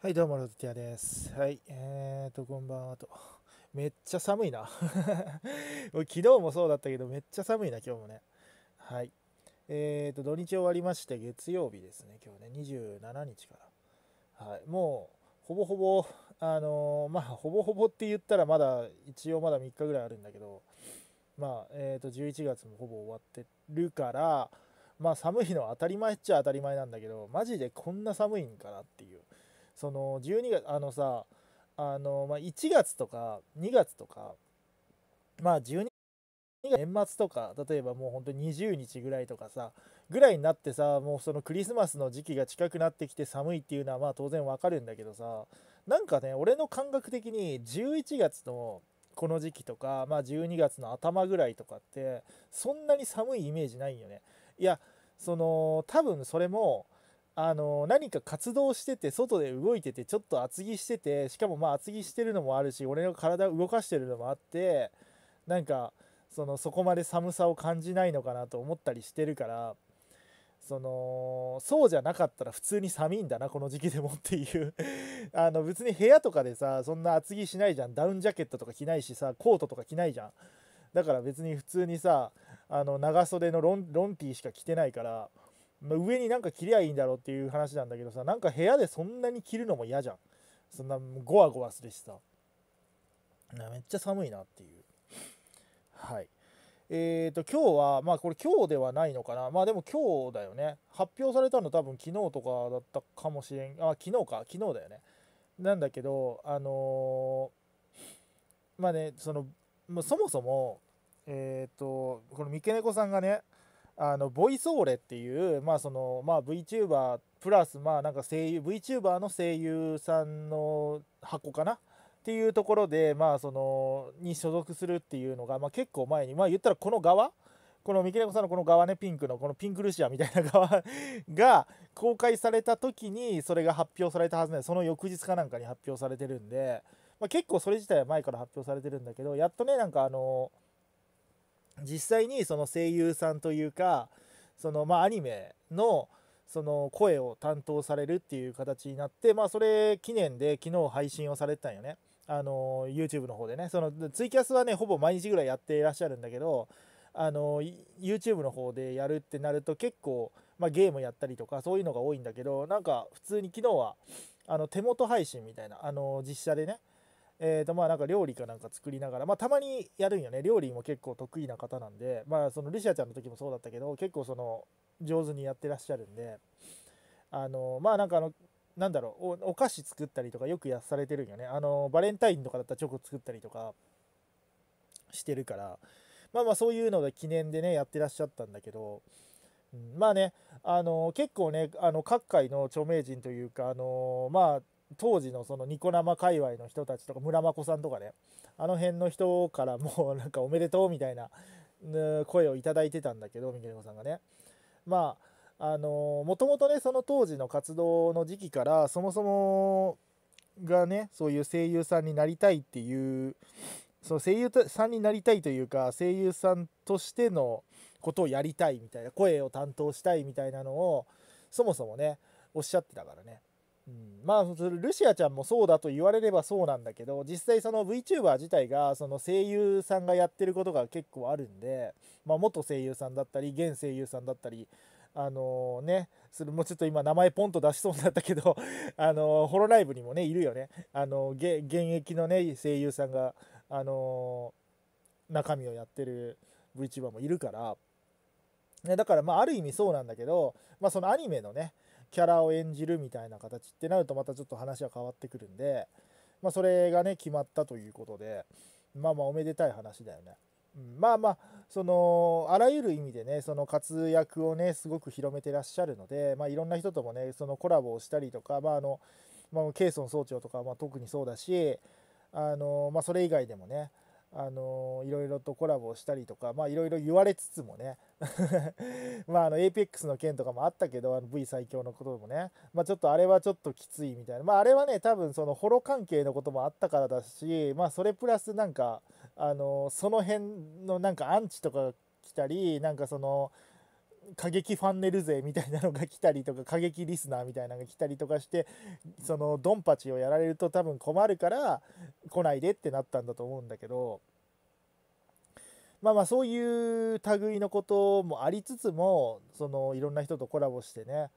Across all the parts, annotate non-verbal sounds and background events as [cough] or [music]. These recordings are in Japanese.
はい、どうも、ロズティアです。はい、えーと、こんばんはと。めっちゃ寒いな。[laughs] 昨日もそうだったけど、めっちゃ寒いな、今日もね。はい。えーと、土日終わりまして、月曜日ですね、今日ね、27日から。はい、もう、ほぼほぼ、あのー、まあ、ほぼほぼって言ったら、まだ、一応まだ3日ぐらいあるんだけど、まあ、えーと、11月もほぼ終わってるから、まあ、寒いのは当たり前っちゃ当たり前なんだけど、マジでこんな寒いんかなっていう。その12月あのさあの、まあ、1月とか2月とかまあ12月年末とか例えばもうほんと20日ぐらいとかさぐらいになってさもうそのクリスマスの時期が近くなってきて寒いっていうのはまあ当然わかるんだけどさなんかね俺の感覚的に11月のこの時期とか、まあ、12月の頭ぐらいとかってそんなに寒いイメージないよね。いやその多分それもあの何か活動してて外で動いててちょっと厚着しててしかもまあ厚着してるのもあるし俺の体を動かしてるのもあってなんかそのそこまで寒さを感じないのかなと思ったりしてるからそのそうじゃなかったら普通に寒いんだなこの時期でもっていう [laughs] あの別に部屋とかでさそんな厚着しないじゃんダウンジャケットとか着ないしさコートとか着ないじゃんだから別に普通にさあの長袖のロンロンティーしか着てないからまあ、上になんか切りゃいいんだろうっていう話なんだけどさなんか部屋でそんなに着るのも嫌じゃんそんなゴワゴワするしさめっちゃ寒いなっていうはいえーと、今日はまあこれ今日ではないのかなまあでも今日だよね発表されたの多分昨日とかだったかもしれんあ昨日か昨日だよねなんだけどあのー、まあねその、まあ、そもそもえっ、ー、とこの三毛猫さんがねあのボイソーレっていう、まあそのまあ、VTuber プラスまあなんか声優 VTuber の声優さんの箱かなっていうところで、まあ、そのに所属するっていうのが、まあ、結構前に、まあ、言ったらこの側この三木猫さんのこの側ねピンクのこのピンクルシアみたいな側 [laughs] が公開された時にそれが発表されたはずなのでその翌日かなんかに発表されてるんで、まあ、結構それ自体は前から発表されてるんだけどやっとねなんかあのー実際にその声優さんというかそのまあアニメのその声を担当されるっていう形になってまあそれ記念で昨日配信をされてたんよねあの YouTube の方でねそのツイキャスはねほぼ毎日ぐらいやっていらっしゃるんだけどあの YouTube の方でやるってなると結構、まあ、ゲームやったりとかそういうのが多いんだけどなんか普通に昨日はあの手元配信みたいなあの実写でねえーとまあ、なんか料理かなんか作りながら、まあ、たまにやるんよね料理も結構得意な方なんで、まあ、そのルシアちゃんの時もそうだったけど結構その上手にやってらっしゃるんであのまあなんかあのなんだろうお菓子作ったりとかよくやされてるんよねあのバレンタインとかだったらチョコ作ったりとかしてるからまあまあそういうので記念でねやってらっしゃったんだけど、うん、まあねあの結構ねあの各界の著名人というかあのまあ当時のそのニコ生界隈の人たちとか村真子さんとかねあの辺の人からもうなんかおめでとうみたいな声を頂いてたんだけどみきりこさんがねまああのもともとねその当時の活動の時期からそもそもがねそういう声優さんになりたいっていうその声優さんになりたいというか声優さんとしてのことをやりたいみたいな声を担当したいみたいなのをそもそもねおっしゃってたからねうまあルシアちゃんもそうだと言われればそうなんだけど実際その VTuber 自体がその声優さんがやってることが結構あるんで、まあ、元声優さんだったり現声優さんだったりあのー、ねそれもちょっと今名前ポンと出しそうになったけど [laughs] あのー、ホロライブにもねいるよね、あのー、現役のね声優さんが、あの中身をやってる VTuber もいるから、ね、だからまあある意味そうなんだけど、まあ、そのアニメのねキャラを演じるみたいな形ってなるとまたちょっと話は変わってくるんで、まあ、それがね決まったということでまあまあおめでたい話だよね。うん、まあまあそのあらゆる意味でねその活躍をねすごく広めてらっしゃるので、まあ、いろんな人ともねそのコラボをしたりとか、まああのまあ、ケイソン総長とかまあ特にそうだしあの、まあ、それ以外でもねあのいろいろとコラボしたりとか、まあ、いろいろ言われつつもね [laughs] まああの APEX の件とかもあったけどあの V 最強のこともね、まあ、ちょっとあれはちょっときついみたいな、まあ、あれはね多分そのホロ関係のこともあったからだし、まあ、それプラスなんかあのその辺のなんかアンチとかが来たりなんかその過激ファンネル勢みたいなのが来たりとか過激リスナーみたいなのが来たりとかしてそのドンパチをやられると多分困るから来ないでってなったんだと思うんだけどまあまあそういう類のこともありつつもそのいろんな人とコラボしてね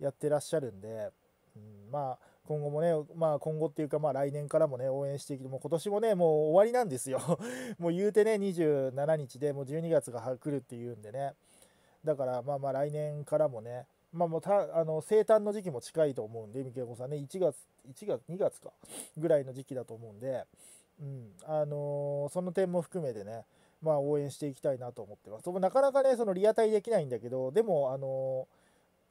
やってらっしゃるんで、うん、まあ今後もね、まあ、今後っていうか、まあ、来年からもね、応援していきもう今年もね、もう終わりなんですよ。[laughs] もう言うてね、27日でもう12月が来るっていうんでね、だからまあまあ来年からもね、まあ、もうたあの生誕の時期も近いと思うんで、みけこさんね、1月、1月、2月か、ぐらいの時期だと思うんで、うん、あのー、その点も含めてね、まあ、応援していきたいなと思ってます。なかなかね、そのリアタイできないんだけど、でも、あの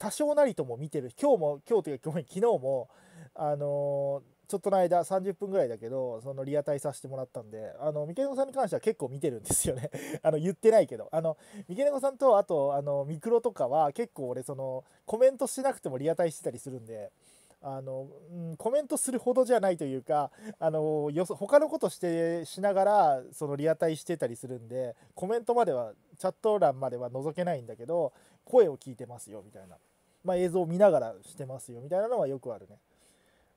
ー、多少なりとも見てる、今日も、今日というか、昨日も、あのーちょっとの間30分ぐらいだけどそのリアタイさせてもらったんであの三毛猫さんに関しては結構見てるんですよね [laughs] あの言ってないけどあの三毛猫さんとあとあのミクロとかは結構俺そのコメントしなくてもリアタイしてたりするんで。あのうん、コメントするほどじゃないというかあのよそ他のことしてしながらそのリアタイしてたりするんでコメントまではチャット欄までは覗けないんだけど声を聞いてますよみたいな、まあ、映像を見ながらしてますよみたいなのはよくあるね。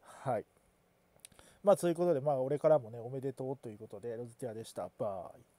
はいまあ、ということで、まあ、俺からもね、おめでとうということで、ロズティアでした。バイ。